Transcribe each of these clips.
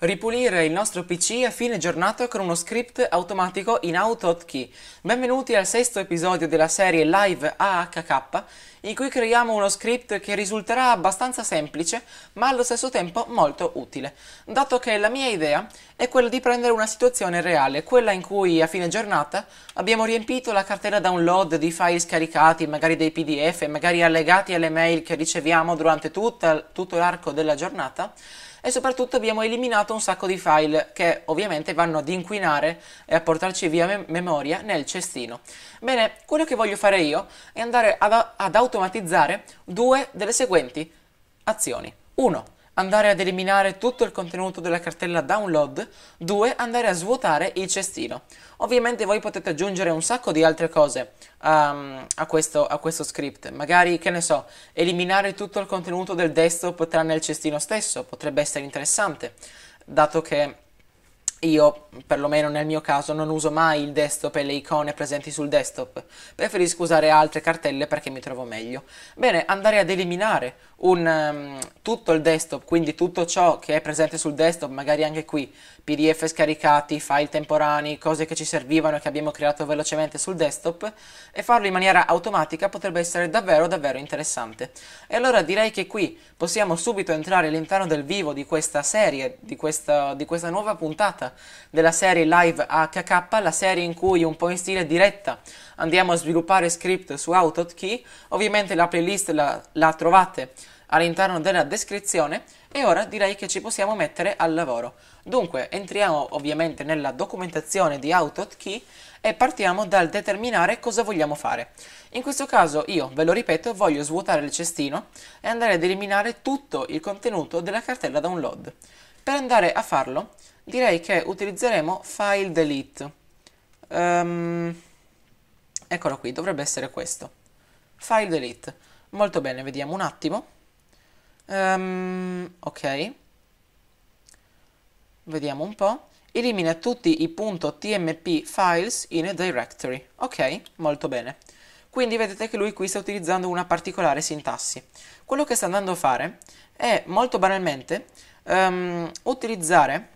Ripulire il nostro PC a fine giornata con uno script automatico in AutoHotkey. Benvenuti al sesto episodio della serie Live AHK in cui creiamo uno script che risulterà abbastanza semplice ma allo stesso tempo molto utile, dato che la mia idea è quella di prendere una situazione reale, quella in cui a fine giornata abbiamo riempito la cartella download di file scaricati, magari dei PDF, magari allegati alle mail che riceviamo durante tutta, tutto l'arco della giornata e soprattutto abbiamo eliminato un sacco di file che ovviamente vanno ad inquinare e a portarci via mem- memoria nel cestino. Bene, quello che voglio fare io è andare ad, ad automatizzare due delle seguenti azioni. 1 andare ad eliminare tutto il contenuto della cartella download, 2 andare a svuotare il cestino. Ovviamente voi potete aggiungere un sacco di altre cose um, a, questo, a, questo, script, magari che ne so, eliminare tutto il contenuto del desktop tranne il cestino stesso, potrebbe essere interessante, dato che io, perlomeno nel mio caso, non uso mai il desktop e le icone presenti sul desktop. Preferisco usare altre cartelle perché mi trovo meglio. Bene, andare ad eliminare un, um, tutto il desktop, quindi tutto ciò che è presente sul desktop, magari anche qui, PDF scaricati, file temporanei, cose che ci servivano e che abbiamo creato velocemente sul desktop, e farlo in maniera automatica potrebbe essere davvero davvero interessante. E allora direi che qui possiamo subito entrare all'interno del vivo di questa serie, di questa, di questa nuova puntata della serie Live HK, la serie in cui un po' in stile diretta andiamo a sviluppare script su AutoKey. Ovviamente la playlist la, la trovate all'interno della descrizione e ora direi che ci possiamo mettere al lavoro. Dunque entriamo ovviamente nella documentazione di AutoKey e partiamo dal determinare cosa vogliamo fare. In questo caso io, ve lo ripeto, voglio svuotare il cestino e andare ad eliminare tutto il contenuto della cartella download. Per andare a farlo direi che utilizzeremo file delete. Um, eccolo qui, dovrebbe essere questo. File delete. Molto bene, vediamo un attimo. Um, ok. Vediamo un po'. Elimina tutti i .tmp files in a directory. Ok, molto bene. Quindi vedete che lui qui sta utilizzando una particolare sintassi. Quello che sta andando a fare è molto banalmente um, utilizzare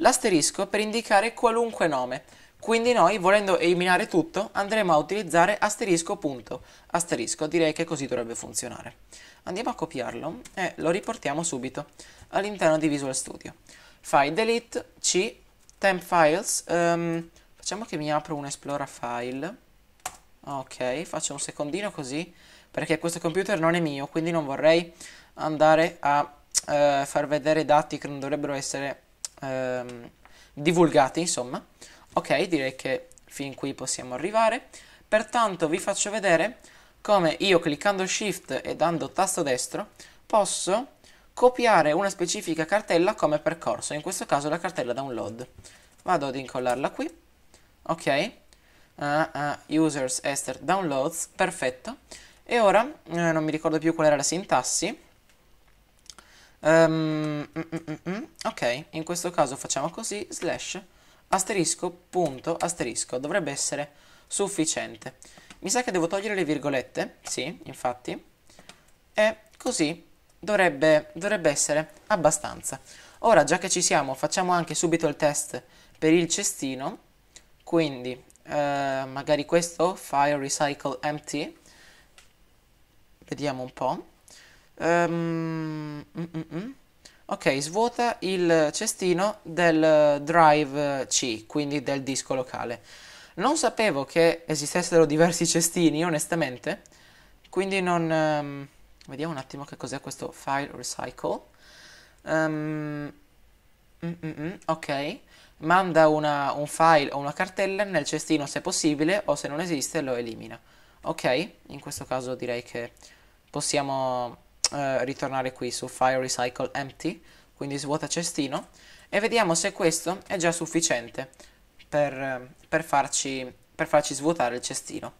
l'asterisco per indicare qualunque nome. Quindi noi, volendo eliminare tutto, andremo a utilizzare asterisco punto asterisco. Direi che così dovrebbe funzionare. Andiamo a copiarlo e lo riportiamo subito all'interno di Visual Studio. Fai delete c temp files. Um, facciamo che mi apro un esplora file. Ok, faccio un secondino così perché questo computer non è mio, quindi non vorrei andare a uh, far vedere dati che non dovrebbero essere ehm, divulgati, insomma. Ok, direi che fin qui possiamo arrivare. Pertanto vi faccio vedere come io cliccando Shift e dando tasto destro posso copiare una specifica cartella come percorso, in questo caso la cartella download. Vado ad incollarla qui, ok, uh, uh, users, ester, downloads, perfetto. E ora, eh, non mi ricordo più qual era la sintassi, Um, mm, mm, mm, ok, in questo caso facciamo così, slash asterisco punto asterisco, dovrebbe essere sufficiente. Mi sa che devo togliere le virgolette, sì, infatti, e così dovrebbe, dovrebbe essere abbastanza. Ora, già che ci siamo, facciamo anche subito il test per il cestino, quindi eh, magari questo, file recycle empty, vediamo un po'. Um, ok, svuota il cestino del drive C, quindi del disco locale. Non sapevo che esistessero diversi cestini, onestamente, quindi non... Um, vediamo un attimo che cos'è questo file recycle. Um, ok, manda una, un file o una cartella nel cestino se possibile o se non esiste lo elimina. Ok, in questo caso direi che possiamo eh, ritornare qui su File Recycle Empty, quindi svuota cestino, e vediamo se questo è già sufficiente per, eh, per, farci, per farci svuotare il cestino.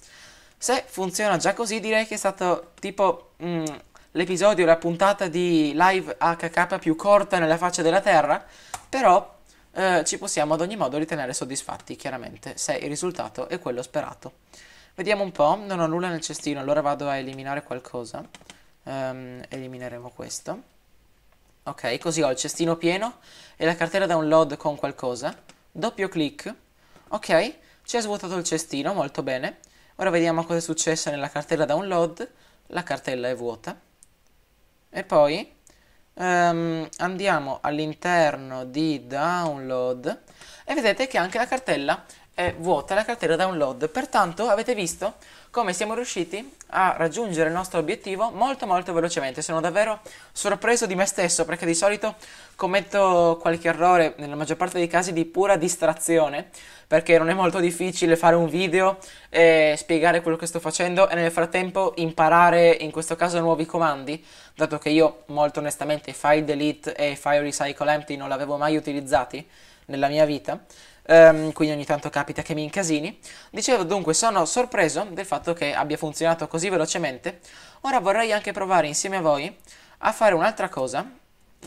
Se funziona già così direi che è stato tipo mm, l'episodio, la puntata di live HK più corta nella faccia della Terra, però eh, ci possiamo ad ogni modo ritenere soddisfatti, chiaramente, se il risultato è quello sperato. Vediamo un po', non ho nulla nel cestino, allora vado a eliminare qualcosa um, elimineremo questo. Ok, così ho il cestino pieno e la cartella download con qualcosa. Doppio clic. Ok, ci ha svuotato il cestino, molto bene. Ora vediamo cosa è successo nella cartella download. La cartella è vuota. E poi um, andiamo all'interno di download e vedete che anche la cartella è vuota, la cartella download. Pertanto avete visto come siamo riusciti a raggiungere il nostro obiettivo molto molto velocemente. Sono davvero sorpreso di me stesso perché di solito commetto qualche errore, nella maggior parte dei casi di pura distrazione, perché non è molto difficile fare un video e spiegare quello che sto facendo e nel frattempo imparare in questo caso nuovi comandi, dato che io molto onestamente file delete e file recycle empty non l'avevo mai utilizzati nella mia vita ehm, quindi ogni tanto capita che mi incasini. Dicevo dunque sono sorpreso del fatto che abbia funzionato così velocemente, ora vorrei anche provare insieme a voi a fare un'altra cosa,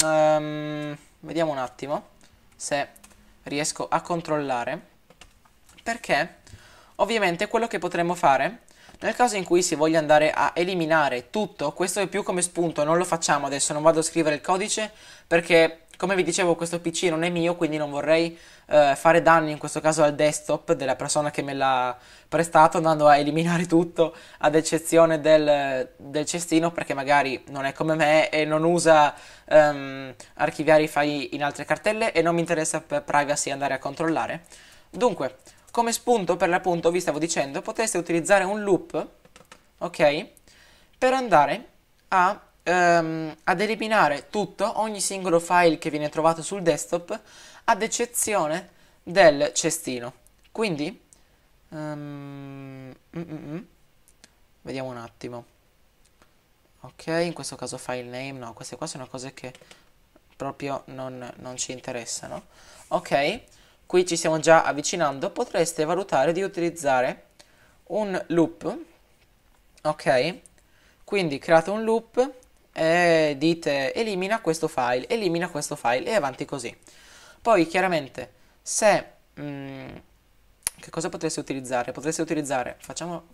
ehm, vediamo un attimo se riesco a controllare, perché ovviamente quello che potremmo fare nel caso in cui si voglia andare a eliminare tutto, questo è più come spunto, non lo facciamo adesso, non vado a scrivere il codice perché come vi dicevo, questo PC non è mio, quindi non vorrei eh, fare danni in questo caso al desktop della persona che me l'ha prestato, andando a eliminare tutto, ad eccezione del, del cestino, perché magari non è come me e non usa ehm, archiviare i file in altre cartelle e non mi interessa per privacy andare a controllare. Dunque, come spunto per l'appunto vi stavo dicendo potreste utilizzare un loop ok per andare a ehm, ad eliminare tutto, ogni singolo file che viene trovato sul desktop, ad eccezione del cestino. Quindi, um, vediamo un attimo. Ok, in questo caso file name, no, queste qua sono cose che proprio non, non ci interessano. Ok, qui ci stiamo già avvicinando, potreste valutare di utilizzare un loop. Ok, quindi create un loop e dite elimina questo file, elimina questo file e avanti così. Poi chiaramente se... Mh, mm, che cosa potreste utilizzare? Potreste utilizzare, facciamo,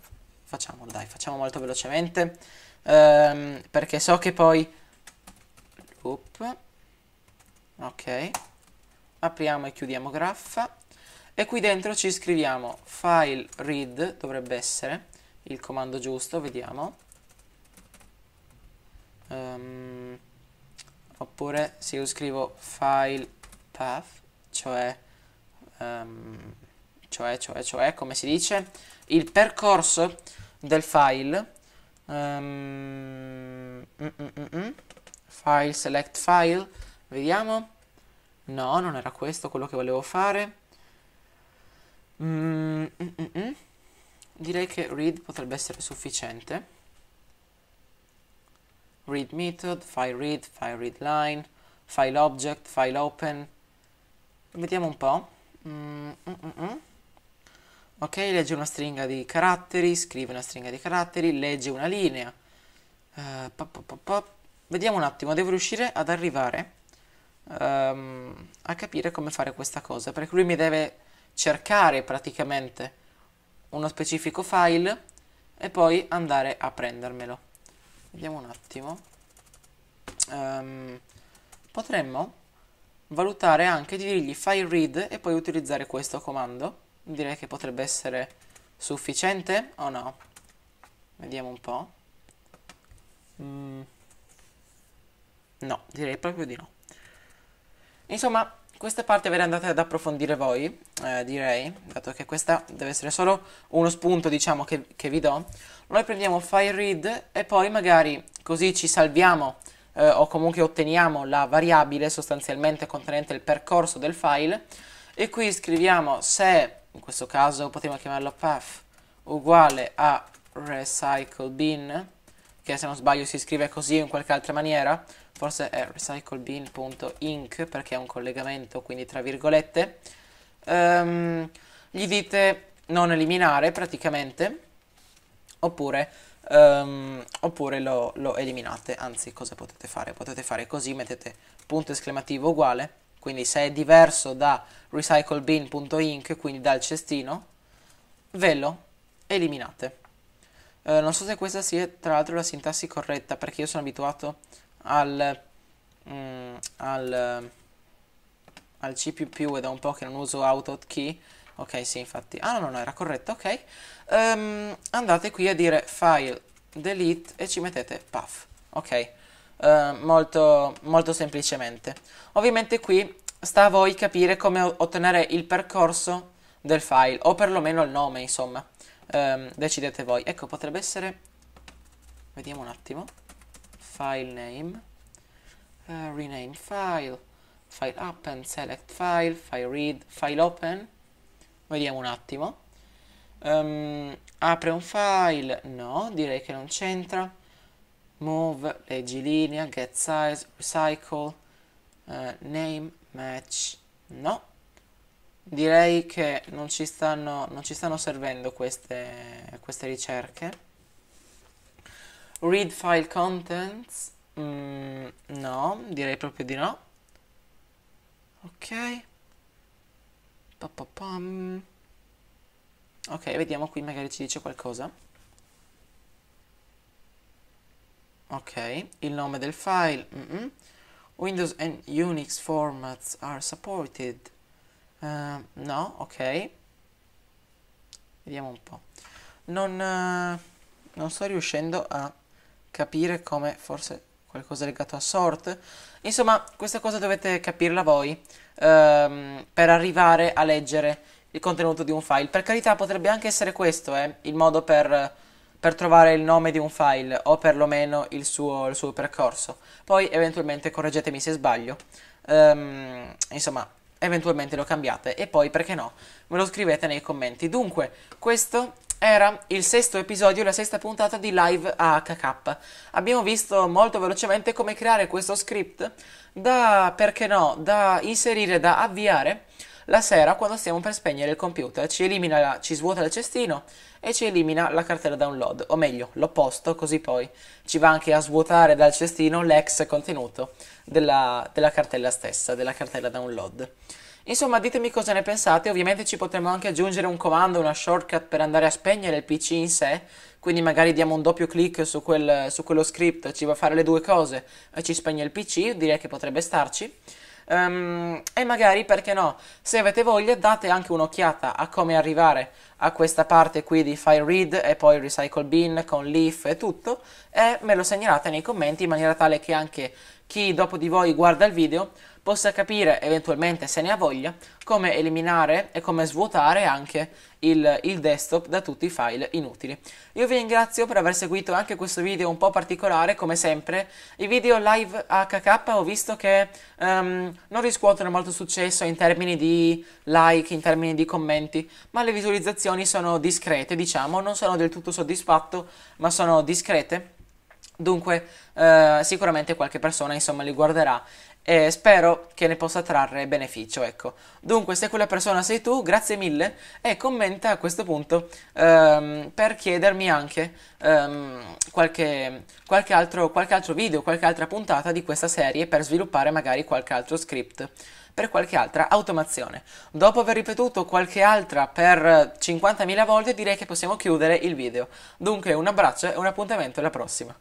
facciamo dai, facciamo molto velocemente, ehm, perché so che poi... Oop, ok, apriamo e chiudiamo graph. e qui dentro ci scriviamo file read, dovrebbe essere il comando giusto, vediamo um, oppure se io scrivo file path cioè um, cioè cioè cioè come si dice il percorso del file um, mm, mm, mm, file select file vediamo no non era questo quello che volevo fare mm, direi che read potrebbe essere sufficiente read method, file read, file read line, file object, file open. Vediamo un po'. Mm -mm. mm, mm. Ok, legge una stringa di caratteri, scrive una stringa di caratteri, legge una linea. Uh, pop, pop, pop. Vediamo un attimo, devo riuscire ad arrivare um, a capire come fare questa cosa, perché lui mi deve cercare praticamente uno specifico file e poi andare a prendermelo. Vediamo un attimo. Um, potremmo valutare anche di dirgli fai read e poi utilizzare questo comando. Direi che potrebbe essere sufficiente o no? Vediamo un po'. Mm. No, direi proprio di no. Insomma, questa parte ve la andate ad approfondire voi, eh, direi, dato che questa deve essere solo uno spunto, diciamo, che, che vi do. Noi prendiamo file read e poi magari così ci salviamo eh, o comunque otteniamo la variabile sostanzialmente contenente il percorso del file e qui scriviamo se, in questo caso potremmo chiamarlo path, uguale a recycle bin, che se non sbaglio si scrive così o in qualche altra maniera, forse è recyclebean.inc perché è un collegamento, quindi tra virgolette, um, gli dite non eliminare praticamente, oppure, um, oppure lo, lo, eliminate, anzi cosa potete fare? Potete fare così, mettete punto esclamativo uguale, quindi se è diverso da recyclebean.inc, quindi dal cestino, ve lo eliminate. Uh, non so se questa sia tra l'altro la sintassi corretta perché io sono abituato al, mm, al, al C++ è da un po' che non uso AutoKey ok sì infatti, ah no no era corretto ok um, andate qui a dire file delete e ci mettete path ok uh, molto, molto semplicemente ovviamente qui sta a voi capire come ottenere il percorso del file o perlomeno il nome insomma um, decidete voi ecco potrebbe essere vediamo un attimo file name, uh, rename file, file append, select file, file read, file open. Vediamo un attimo. Um, apre un file? No, direi che non c'entra. Move, leggi linea, get size, recycle, uh, name, match. No, direi che non ci stanno, non ci stanno servendo queste, queste ricerche. Read file contents? Mm, no, direi proprio di no. Ok. Pa pa pam. Ok, vediamo qui, magari ci dice qualcosa. Ok, il nome del file. Mm -mm. Windows and Unix formats are supported. Uh, no, ok. Vediamo un po'. Non, uh, non sto riuscendo a capire come forse qualcosa legato a sort. Insomma, questa cosa dovete capirla voi ehm, per arrivare a leggere il contenuto di un file. Per carità, potrebbe anche essere questo eh, il modo per, per, trovare il nome di un file o perlomeno il suo, il suo percorso. Poi, eventualmente, correggetemi se sbaglio. Ehm, insomma, eventualmente lo cambiate e poi, perché no, me lo scrivete nei commenti. Dunque, questo era il sesto episodio la sesta puntata di Live AHK. Abbiamo visto molto velocemente come creare questo script da, perché no, da inserire, da avviare la sera quando stiamo per spegnere il computer. Ci elimina, la, ci svuota il cestino e ci elimina la cartella download, o meglio, l'opposto, così poi ci va anche a svuotare dal cestino l'ex contenuto della, della cartella stessa, della cartella download. Insomma, ditemi cosa ne pensate. Ovviamente ci potremmo anche aggiungere un comando, una shortcut per andare a spegnere il PC in sé. Quindi magari diamo un doppio clic su, quel, su quello script, ci va a fare le due cose e eh, ci spegne il PC. Direi che potrebbe starci. Um, e magari, perché no, se avete voglia, date anche un'occhiata a come arrivare a questa parte qui di file read e poi recycle bin con leaf e tutto e me lo segnalate nei commenti in maniera tale che anche chi dopo di voi guarda il video possa capire eventualmente se ne ha voglia come eliminare e come svuotare anche il, il, desktop da tutti i file inutili. Io vi ringrazio per aver seguito anche questo video un po' particolare come sempre. I video live HK ho visto che um, non riscuotono molto successo in termini di like, in termini di commenti, ma le visualizzazioni sono discrete diciamo, non sono del tutto soddisfatto ma sono discrete. Dunque, eh, sicuramente qualche persona, insomma, li guarderà e spero che ne possa trarre beneficio, ecco. Dunque, se quella persona sei tu, grazie mille e commenta a questo punto um, per chiedermi anche um, qualche, qualche, altro, qualche altro video, qualche altra puntata di questa serie per sviluppare magari qualche altro script per qualche altra automazione. Dopo aver ripetuto qualche altra per 50.000 volte direi che possiamo chiudere il video. Dunque un abbraccio e un appuntamento alla prossima.